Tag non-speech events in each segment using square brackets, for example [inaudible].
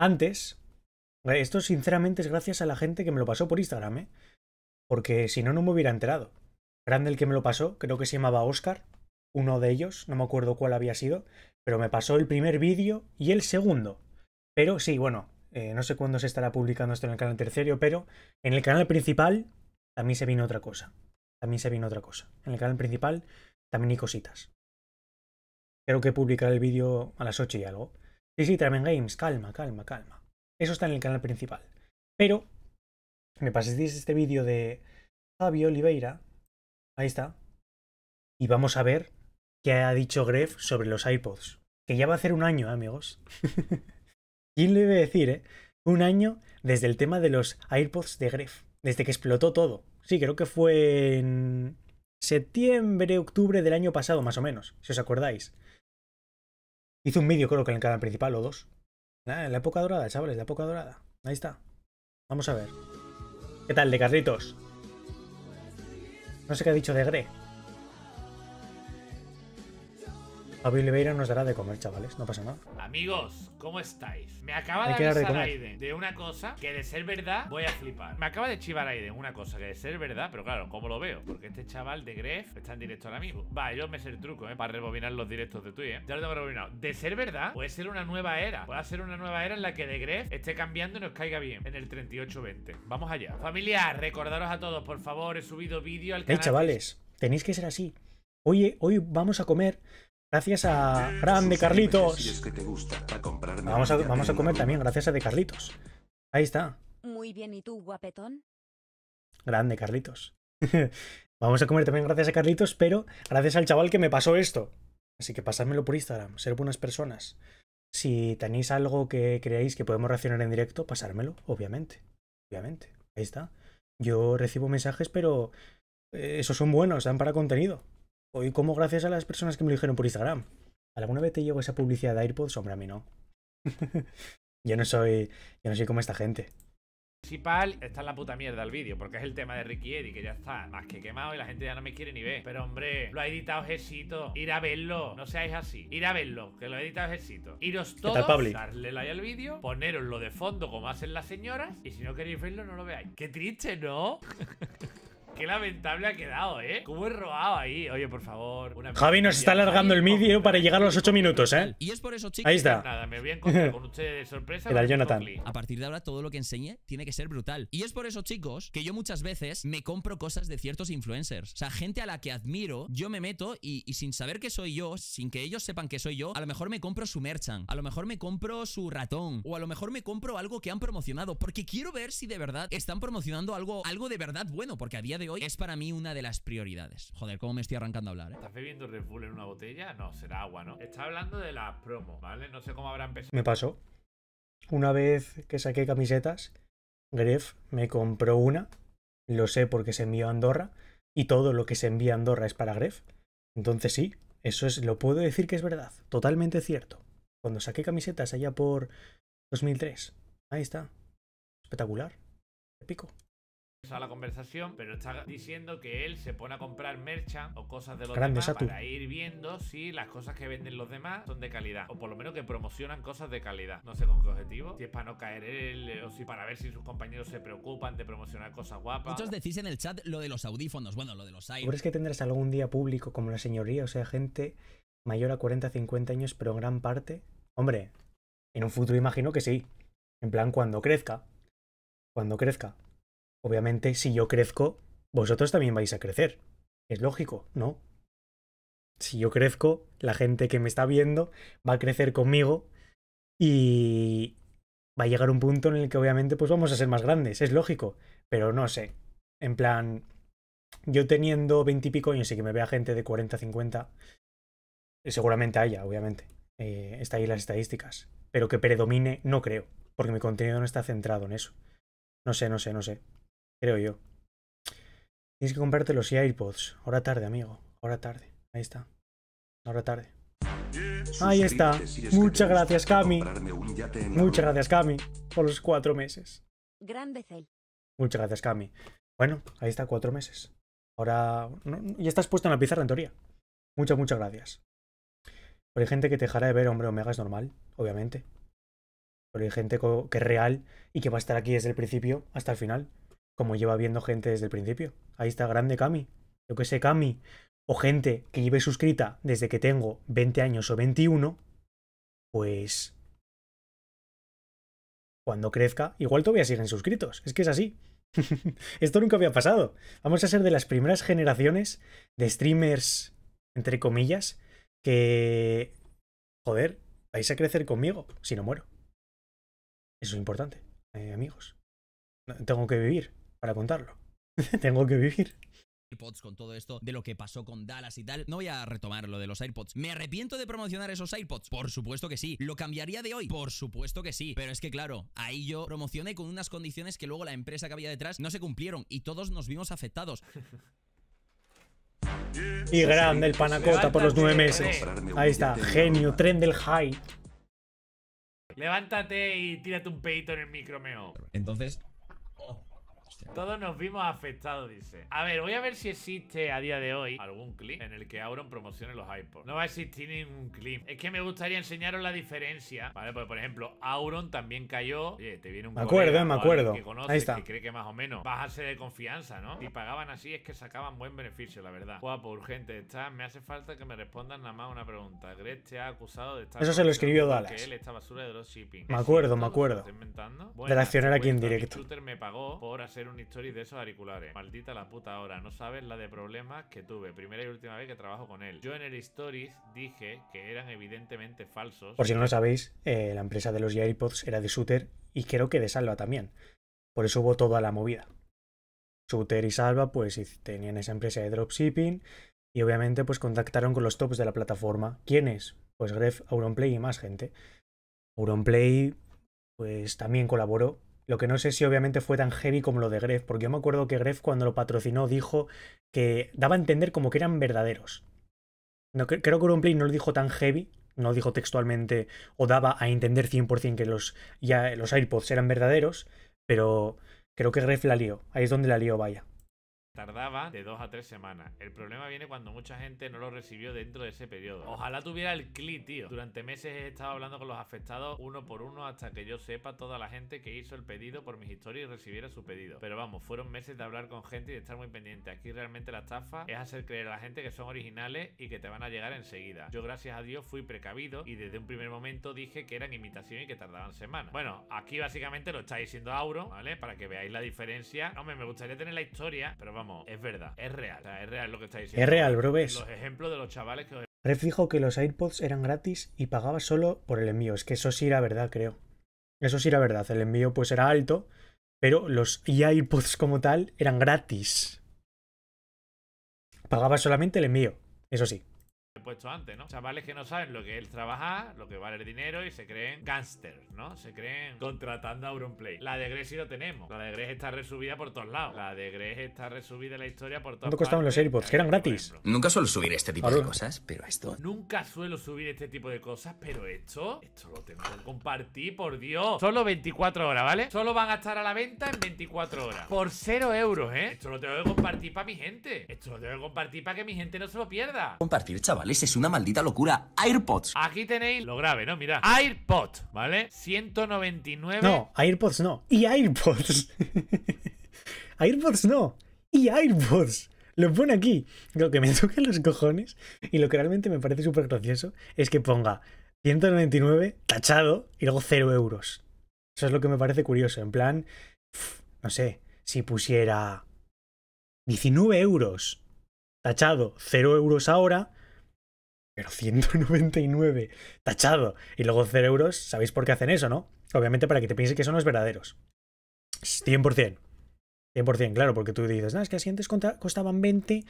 Antes, eh, esto sinceramente es gracias a la gente que me lo pasó por Instagram, ¿eh? Porque si no, no me hubiera enterado. Grande el que me lo pasó, creo que se llamaba Oscar, uno de ellos, no me acuerdo cuál había sido, pero me pasó el primer vídeo y el segundo. Pero sí, bueno, eh, no sé cuándo se estará publicando esto en el canal tercero, pero en el canal principal también se vino otra cosa. También se vino otra cosa. En el canal principal también hay cositas. Creo que publicaré el vídeo a las 8 y algo. Sí, sí, Tramen Games, calma, calma, calma. Eso está en el canal principal. Pero me pasasteis este vídeo de Javi Oliveira. Ahí está. Y vamos a ver qué ha dicho Greff sobre los iPods. Que ya va a hacer un año, amigos. [laughs] ¿Quién le iba a decir, eh? Un año desde el tema de los iPods de Greff, Desde que explotó todo. Sí, creo que fue en septiembre, octubre del año pasado, más o menos, si os acordáis. Hice un vídeo, creo que en el canal principal o dos. Ah, la época dorada, chavales, la época dorada. Ahí está. Vamos a ver. ¿Qué tal, de carritos? No sé qué ha dicho de Gre. Billy nos dará de comer, chavales, no pasa nada. Amigos, ¿cómo estáis? Me acaba de avisar de Aiden de una cosa que de ser verdad voy a flipar. Me acaba de chivar Aiden una cosa que de ser verdad, pero claro, ¿cómo lo veo? Porque este chaval de Gref está en directo ahora mismo. Va, yo me sé el truco, ¿eh? Para rebobinar los directos de Twitch, ¿eh? Ya lo tengo rebobinado. De ser verdad, puede ser una nueva era. Puede ser una nueva era en la que de Gref esté cambiando y nos caiga bien en el 38-20. Vamos allá. Familia, recordaros a todos, por favor, he subido vídeo al canal. Hey, chavales, tenéis que ser así. Oye, hoy vamos a comer Gracias a Grande eh, pues, Carlitos. Vamos a, comer también, gracias a de Carlitos. Ahí está. Muy bien, ¿y tú, guapetón? Grande Carlitos. [laughs] vamos a comer también gracias a Carlitos, pero gracias al chaval que me pasó esto. Así que pasármelo por Instagram, ser buenas personas. Si tenéis algo que creáis que podemos reaccionar en directo, pasármelo, obviamente. Obviamente. Ahí está. Yo recibo mensajes, pero eh, esos son buenos, dan para contenido. Y como gracias a las personas que me lo dijeron por Instagram. ¿Alguna vez te llegó esa publicidad de AirPods? Hombre, a mí no. [laughs] yo no soy. Yo no soy como esta gente. Principal está en la puta mierda el vídeo, porque es el tema de Ricky Eddy, que ya está más que quemado y la gente ya no me quiere ni ver. Pero hombre, lo ha editado Jesito. Ir a verlo, no seáis así. Ir a verlo, que lo ha editado Jesito. Iros todos, a darle like al vídeo, poneroslo de fondo como hacen las señoras, y si no queréis verlo, no lo veáis. Qué triste, ¿no? [laughs] Qué lamentable ha quedado, ¿eh? ¿Cómo he robado ahí? Oye, por favor. Javi nos está alargando el vídeo para llegar a los 8 minutos, ¿eh? Y es por eso, chicos. Ahí está. Nada, me a Jonathan. A partir de ahora, todo lo que enseñe tiene que ser brutal. Y es por eso, chicos, que yo muchas veces me compro cosas de ciertos influencers. O sea, gente a la que admiro, yo me meto y, sin saber que soy yo, sin que ellos sepan que soy yo, a lo mejor me compro su merchan, a lo mejor me compro su ratón, o a lo mejor me compro algo que han promocionado, porque quiero ver si de verdad están promocionando algo, algo de verdad bueno, porque a día de es para mí una de las prioridades. Joder, cómo me estoy arrancando a hablar, ¿eh? ¿Estás bebiendo Red Bull en una botella? No, será agua, ¿no? Está hablando de la promo, ¿vale? No sé cómo habrá empezado. Me pasó. Una vez que saqué camisetas, Gref me compró una. Lo sé porque se envió a Andorra. Y todo lo que se envía a Andorra es para Gref. Entonces sí, eso es, lo puedo decir que es verdad. Totalmente cierto. Cuando saqué camisetas allá por 2003. Ahí está. Espectacular. Épico a la conversación, pero está diciendo que él se pone a comprar merchan o cosas de los demás para ir viendo si las cosas que venden los demás son de calidad. O por lo menos que promocionan cosas de calidad. No sé con qué objetivo. Si es para no caer él eh, o si para ver si sus compañeros se preocupan de promocionar cosas guapas. Muchos decís en el chat lo de los audífonos. Bueno, lo de los aires. ¿Crees que tendrás algún día público como la señoría? O sea, gente mayor a 40, 50 años, pero gran parte. Hombre, en un futuro imagino que sí. En plan, cuando crezca. Cuando crezca. Obviamente, si yo crezco, vosotros también vais a crecer. Es lógico, ¿no? Si yo crezco, la gente que me está viendo va a crecer conmigo y va a llegar un punto en el que obviamente pues vamos a ser más grandes, es lógico, pero no sé. En plan, yo teniendo veintipico años y que me vea gente de 40, 50, eh, seguramente haya, obviamente. Eh, está ahí las estadísticas. Pero que predomine, no creo, porque mi contenido no está centrado en eso. No sé, no sé, no sé. Creo yo. Tienes que comprarte los AirPods. Ahora tarde, amigo. Ahora tarde. Ahí está. Ahora tarde. Ahí está. Muchas gracias, Cami. Muchas gracias, Cami, por los cuatro meses. Muchas gracias, Cami. Bueno, ahí está, cuatro meses. Ahora. ya estás puesto en la pizarra en teoría. Muchas, muchas gracias. Pero hay gente que te dejará de ver, hombre, Omega es normal, obviamente. Pero hay gente que es real y que va a estar aquí desde el principio hasta el final como lleva viendo gente desde el principio. Ahí está grande Cami. Yo que sé, Cami, o gente que lleve suscrita desde que tengo 20 años o 21, pues cuando crezca, igual todavía siguen suscritos. Es que es así. [laughs] Esto nunca había pasado. Vamos a ser de las primeras generaciones de streamers, entre comillas, que... Joder, vais a crecer conmigo si no muero. Eso es importante, eh, amigos. Tengo que vivir para contarlo. [laughs] Tengo que vivir. AirPods con todo esto de lo que pasó con Dallas y tal. No voy a retomar lo de los AirPods. ¿Me arrepiento de promocionar esos AirPods? Por supuesto que sí. ¿Lo cambiaría de hoy? Por supuesto que sí. Pero es que claro, ahí yo promocioné con unas condiciones que luego la empresa que había detrás no se cumplieron y todos nos vimos afectados. [laughs] Y grande el panacota por los nueve meses. Ahí está, genio, tren del high. Levántate y tírate un pedito en el micromeo. Entonces, todos nos vimos afectados, dice. A ver, voy a ver si existe a día de hoy algún clip en el que Auron promocione los iPods. No va a existir ningún clip. Es que me gustaría enseñaros la diferencia. Vale, pues por ejemplo, Auron también cayó. Oye, te viene un Me acuerdo, me acuerdo. Que Ahí está. Que cree que más o menos. Bajarse de confianza, ¿no? Si pagaban así es que sacaban buen beneficio, la verdad. Guapo, urgente. Está, me hace falta que me respondan nada más una pregunta. Gret te ha acusado de estar. Eso se lo escribió Dallas. Él, estaba basura de shipping Me acuerdo, me acuerdo. de la aquí en directo. me pagó por hacer un de esos auriculares. Maldita la puta hora, no sabes la de problemas que tuve. Primera y última vez que trabajo con él. Yo en el stories dije que eran evidentemente falsos. Por si no lo sabéis, eh, la empresa de los AirPods era de Shooter y creo que de Salva también. Por eso hubo toda la movida. Shooter y Salva pues tenían esa empresa de dropshipping y obviamente pues contactaron con los tops de la plataforma. ¿Quiénes? Pues Gref, Auronplay y más gente. Auronplay pues también colaboró lo que no sé si obviamente fue tan heavy como lo de Gref, porque yo me acuerdo que Gref cuando lo patrocinó dijo que daba a entender como que eran verdaderos. No, creo que Runplay no lo dijo tan heavy, no dijo textualmente o daba a entender 100% que los, ya, los AirPods eran verdaderos, pero creo que Gref la lió. Ahí es donde la lió, vaya tardaba de dos a tres semanas. El problema viene cuando mucha gente no lo recibió dentro de ese periodo. Ojalá tuviera el CLI, tío. Durante meses he estado hablando con los afectados uno por uno hasta que yo sepa toda la gente que hizo el pedido por mis historias y recibiera su pedido. Pero vamos, fueron meses de hablar con gente y de estar muy pendiente. Aquí realmente la estafa es hacer creer a la gente que son originales y que te van a llegar enseguida. Yo gracias a Dios fui precavido y desde un primer momento dije que eran imitación y que tardaban semanas. Bueno, aquí básicamente lo estáis diciendo Auro, ¿vale? Para que veáis la diferencia. Hombre, me gustaría tener la historia, pero vamos, es verdad, es real. es real lo que estáis diciendo. Es real, bro, ves. Los que que los AirPods eran gratis y pagaba solo por el envío. Es que eso sí era verdad, creo. Eso sí era verdad. El envío pues era alto, pero los AirPods como tal eran gratis. Pagaba solamente el envío, eso sí puesto antes, ¿no? Chavales que no saben lo que es trabajar, lo que vale el dinero y se creen gangsters, ¿no? Se creen contratando a Auronplay. La de Grey sí lo tenemos. La de Grey está resubida por todos lados. La de Grey está resubida en la historia por todos lados. ¿Cuánto costaban los AirPods? ¿eh? Que eran gratis. Nunca suelo subir este tipo de cosas, pero esto. Nunca suelo subir este tipo de cosas, pero esto. Esto lo tengo que compartir, por Dios. Solo 24 horas, ¿vale? Solo van a estar a la venta en 24 horas. Por 0 euros, ¿eh? Esto lo tengo que compartir para mi gente. Esto lo tengo que compartir para que mi gente no se lo pierda. Compartir, chaval es una maldita locura. AirPods. Aquí tenéis lo grave, ¿no? Mira. AirPods, ¿vale? 199. No, AirPods no. Y AirPods. [laughs] AirPods no. Y AirPods. Lo pone aquí. Lo que me [laughs] toca los cojones y lo que realmente me parece súper gracioso es que ponga 199 tachado y luego 0 euros. Eso es lo que me parece curioso. En plan, no sé, si pusiera 19 euros tachado, 0 euros ahora, pero 199 tachado y luego 0 euros, ¿sabéis por qué hacen eso, no? Obviamente para que te pienses que son los verdaderos. 100%. 100%, claro, porque tú dices, no, es que así antes costaban 20,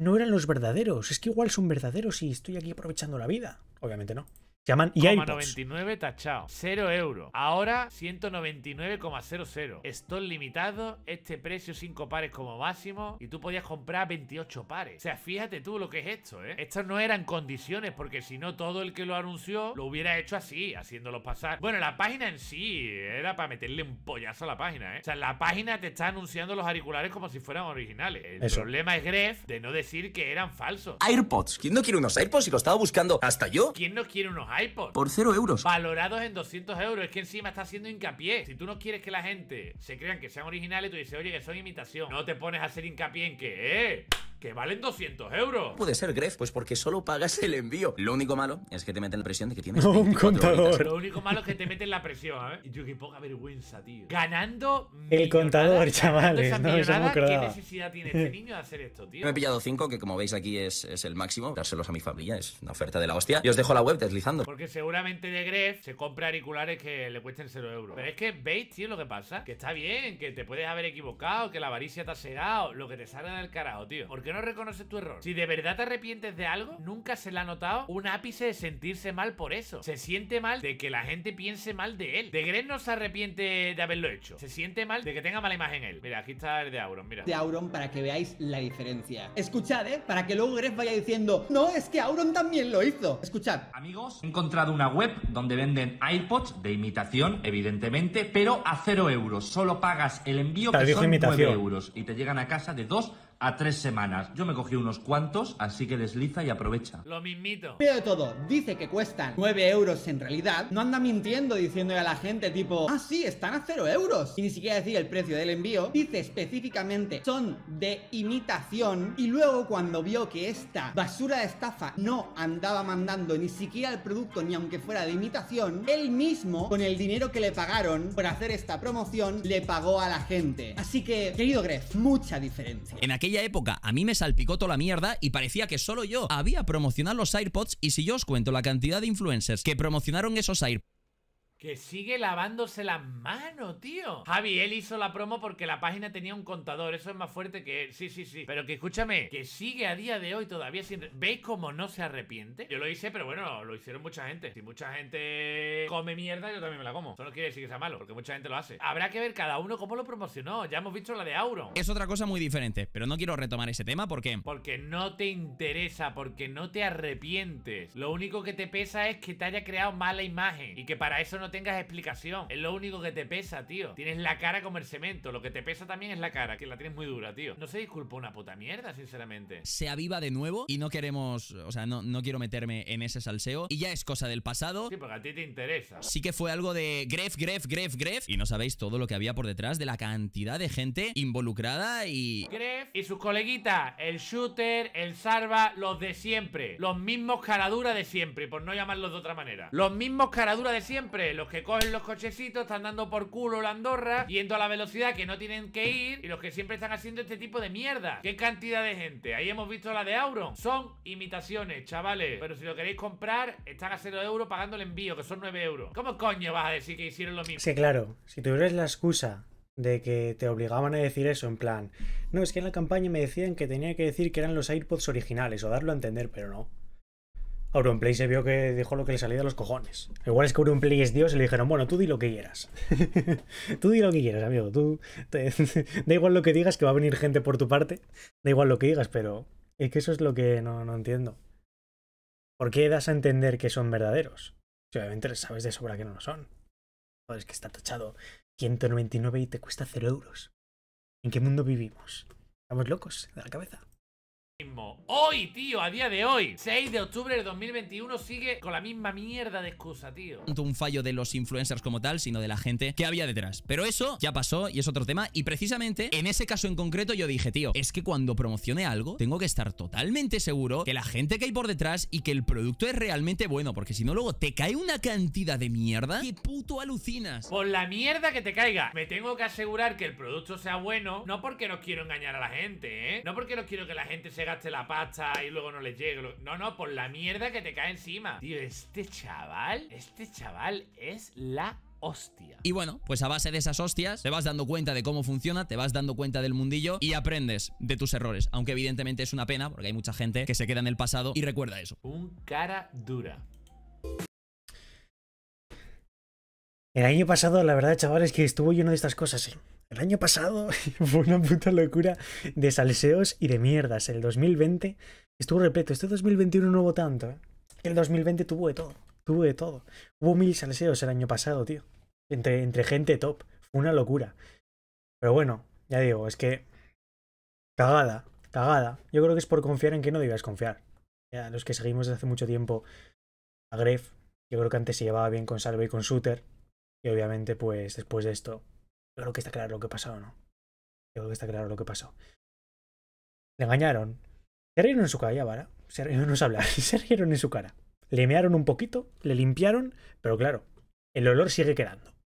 no eran los verdaderos, es que igual son verdaderos y estoy aquí aprovechando la vida. Obviamente no llaman y 99 tachado, 0 euros. Ahora 199,00. Stock limitado, este precio cinco pares como máximo y tú podías comprar 28 pares. O sea, fíjate tú lo que es esto, ¿eh? Estas no eran condiciones porque si no todo el que lo anunció lo hubiera hecho así, haciéndolo pasar. Bueno, la página en sí eh, era para meterle un pollazo a la página, ¿eh? O sea, la página te está anunciando los auriculares como si fueran originales. El problema es Gref de no decir que eran falsos. AirPods. ¿Quién no quiere unos AirPods? Y lo estaba buscando hasta yo. ¿Quién no quiere unos por 0 euros. Valorados en 200 euros. Es que encima está haciendo hincapié. Si tú no quieres que la gente se crean que sean originales, tú dices, oye, que son imitación. No te pones a hacer hincapié en que, eh que valen 200 euros. Puede ser, Gref, pues porque solo pagas el envío. Lo único malo es que te meten la presión de que tienes [laughs] un contador. Lo único malo es que te meten la presión, a ¿eh? Y yo qué poca vergüenza, tío. Ganando el contador, chavales, no ¿Qué necesidad tiene este niño de hacer esto, tío? [laughs] Me he pillado 5, que como veis aquí es, el máximo. Dárselos a mi familia es una oferta de la hostia. Y os dejo la web deslizando. Porque seguramente de Gref se compra auriculares que le cuesten 0 euros. Pero es que veis, tío, lo que pasa. Que está bien, que te puedes haber equivocado, que la avaricia te ha cegado, lo que te salga del carajo, tío no reconoce tu error? Si de verdad te arrepientes de algo, nunca se le ha notado un ápice de sentirse mal por eso. Se siente mal de que la gente piense mal de él. De Gres no se arrepiente de haberlo hecho. Se siente mal de que tenga mala imagen él. Mira, aquí está el de Auron, mira. De Auron para que veáis la diferencia. Escuchad, ¿eh? Para que luego Greg vaya diciendo, no, es que Auron también lo hizo. Escuchad. Amigos, he encontrado una web donde venden iPods de imitación, evidentemente, pero a cero euros. Solo pagas el envío, que son 9 euros. Y te llegan a casa de dos a tres semanas. Yo me cogí unos cuantos, así que desliza y aprovecha. Lo mismito. Pero de todo, dice que cuestan 9 euros en realidad. No anda mintiendo diciéndole a la gente tipo, ah sí, están a 0 euros. Y ni siquiera decir el precio del envío. Dice específicamente, son de imitación. Y luego cuando vio que esta basura de estafa no andaba mandando ni siquiera el producto ni aunque fuera de imitación, él mismo, con el dinero que le pagaron por hacer esta promoción, le pagó a la gente. Así que, querido Gref, mucha diferencia. En aquel aquella época a mí me salpicó toda la mierda y parecía que solo yo había promocionado los AirPods y si yo os cuento la cantidad de influencers que promocionaron esos AirPods que sigue lavándose las manos, tío. Javi, él hizo la promo porque la página tenía un contador. Eso es más fuerte que él. Sí, sí, sí. Pero que escúchame, que sigue a día de hoy todavía sin. ¿Veis cómo no se arrepiente? Yo lo hice, pero bueno, lo hicieron mucha gente. Si mucha gente come mierda, yo también me la como. Eso no quiere decir que sea malo, porque mucha gente lo hace. Habrá que ver cada uno cómo lo promocionó. Ya hemos visto la de Auro. Es otra cosa muy diferente, pero no quiero retomar ese tema ¿Por qué? Porque no te interesa, porque no te arrepientes. Lo único que te pesa es que te haya creado mala imagen y que para eso no tengas explicación. Es lo único que te pesa, tío. Tienes la cara como el cemento. Lo que te pesa también es la cara, que la tienes muy dura, tío. No se disculpa una puta mierda, sinceramente. Se aviva de nuevo y no queremos, o sea, no, no quiero meterme en ese salseo. Y ya es cosa del pasado. Sí, porque a ti te interesa. Sí que fue algo de Gref, Gref, Gref, Gref. Y no sabéis todo lo que había por detrás de la cantidad de gente involucrada y... Gref y sus coleguitas, el shooter, el Sarva, los de siempre. Los mismos caraduras de siempre, por no llamarlos de otra manera. Los mismos caraduras de siempre, los que cogen los cochecitos están dando por culo la Andorra, yendo a la velocidad que no tienen que ir, y los que siempre están haciendo este tipo de mierda. ¡Qué cantidad de gente! Ahí hemos visto la de Auro Son imitaciones, chavales. Pero si lo queréis comprar, están a 0 euros pagando el envío, que son 9 euros. ¿Cómo coño vas a decir que hicieron lo mismo? Sí, claro. Si tuvieras la excusa de que te obligaban a decir eso, en plan, no, es que en la campaña me decían que tenía que decir que eran los AirPods originales o darlo a entender, pero no. Auronplay se vio que dijo lo que le salía de los cojones. Igual es que Auronplay es Dios y le dijeron, bueno, tú di lo que quieras. [laughs] tú di lo que quieras, amigo. Tú [laughs] da igual lo que digas, que va a venir gente por tu parte. Da igual lo que digas, pero es que eso es lo que no, entiendo. ¿Por qué das a entender que son verdaderos? Si obviamente sabes de sobra que no lo son. Joder, es que está tachado 199 y te cuesta 0 euros. ¿En qué mundo vivimos? ¿Estamos locos de la cabeza? Hoy, tío, a día de hoy, 6 de octubre de 2021, sigue con la misma mierda de excusa, tío. No un fallo de los influencers como tal, sino de la gente que había detrás. Pero eso ya pasó y es otro tema. Y precisamente en ese caso en concreto yo dije, tío, es que cuando promocione algo, tengo que estar totalmente seguro que la gente que hay por detrás y que el producto es realmente bueno, porque si no, luego te cae una cantidad de mierda ¡Qué puto alucinas. Por la mierda que te caiga, me tengo que asegurar que el producto sea bueno, no porque no quiero engañar a la gente, ¿eh? No porque no quiero que la gente se gaste la pasta y luego no le llegue. No, no, por la mierda que te cae encima. Tío, este chaval, este chaval es la hostia. Y bueno, pues a base de esas hostias te vas dando cuenta de cómo funciona, te vas dando cuenta del mundillo y aprendes de tus errores. Aunque evidentemente es una pena porque hay mucha gente que se queda en el pasado y recuerda eso. Un cara dura. El año pasado, la verdad, chavales, que estuvo lleno de estas cosas, ¿eh? El año pasado [laughs] fue una puta locura de salseos y de mierdas. El 2020 estuvo repleto. Este 2021 no hubo tanto. ¿eh? El 2020 tuvo de todo. Tuvo de todo. Hubo mil salseos el año pasado, tío. Entre, entre gente top. Fue una locura. Pero bueno, ya digo, es que... Cagada, cagada. Yo creo que es por confiar en que no debías confiar. Ya, los que seguimos desde hace mucho tiempo a Gref, yo creo que antes se llevaba bien con Salve y con Shooter. Y obviamente, pues después de esto, creo que está claro lo que pasó, ¿no? creo que está claro lo que pasó. Le engañaron. Se rieron en su cara, ya, ¿vale? Se rieron, no hablar, [laughs] se rieron en su cara. Le mearon un poquito, le limpiaron, pero claro, el olor sigue quedando.